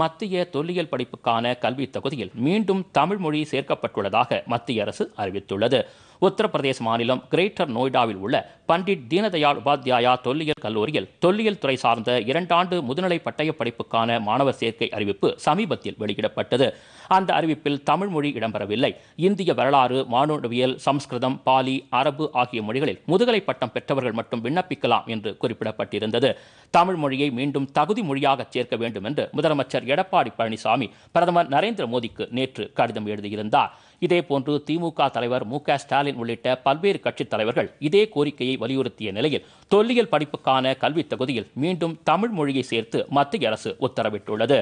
மத்திய தொல்லியல் படிப்புக்கான கல்வி தொகுதியில் மீண்டும் தமிழ் மொழி சேர்க்கப்பட்டுள்ளதாக மத்திய அரசு அறிவித்துள்ளது உத்தரப்பிரதேச மாநிலம் கிரேட்டர் நோய்டாவில் உள்ள பண்டிட் தீனதயாள் உபாத்யாயா தொல்லியல் கல்லூரியில் தொல்லியல் துறை சார்ந்த இரண்டாண்டு முதுநிலை பட்டய படிப்புக்கான மாணவர் சேர்க்கை அறிவிப்பு சமீபத்தில் வெளியிடப்பட்டது அந்த அறிவிப்பில் தமிழ் மொழி இடம்பெறவில்லை இந்திய வரலாறு மானுடவியல் சம்ஸ்கிருதம் பாலி அரபு ஆகிய மொழிகளில் முதுகலை பட்டம் பெற்றவர்கள் மட்டும் விண்ணப்பிக்கலாம் என்று குறிப்பிடப்பட்டிருந்தது தமிழ் மொழியை மீண்டும் தகுதி மொழியாக சேர்க்க வேண்டும் என்று முதலமைச்சர் எடப்பாடி பழனிசாமி பிரதமர் நரேந்திர மோடிக்கு நேற்று கடிதம் எழுதியிருந்தார் இதேபோன்று திமுக தலைவர் மு ஸ்டாலின் ஸ்டாலின் உள்ளிட்ட பல்வேறு கட்சித் தலைவர்கள் இதே கோரிக்கையை வலியுறுத்திய நிலையில் தொல்லியல் படிப்புக்கான கல்வித் தொகுதியில் மீண்டும் தமிழ் மொழியை சேர்த்து மத்திய அரசு உத்தரவிட்டுள்ளது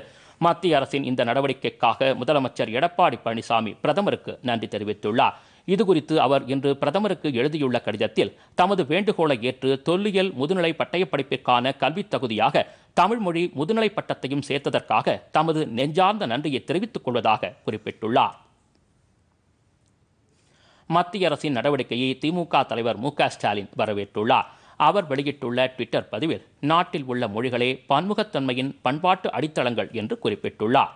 மத்திய அரசின் இந்த நடவடிக்கைக்காக முதலமைச்சர் எடப்பாடி பழனிசாமி பிரதமருக்கு நன்றி தெரிவித்துள்ளார் இதுகுறித்து அவர் இன்று பிரதமருக்கு எழுதியுள்ள கடிதத்தில் தமது வேண்டுகோளை ஏற்று தொல்லியல் முதுநிலை பட்டயப்படிப்பிற்கான கல்வித் தகுதியாக தமிழ்மொழி முதுநிலை பட்டத்தையும் சேர்த்ததற்காக தமது நெஞ்சார்ந்த நன்றியை தெரிவித்துக் கொள்வதாக குறிப்பிட்டுள்ளார் மத்திய அரசின் நடவடிக்கையை திமுக தலைவர் மு ஸ்டாலின் வரவேற்றுள்ளார் அவர் வெளியிட்டுள்ள ட்விட்டர் பதிவில் நாட்டில் உள்ள மொழிகளே பன்முகத்தன்மையின் பண்பாட்டு அடித்தளங்கள் என்று குறிப்பிட்டுள்ளார்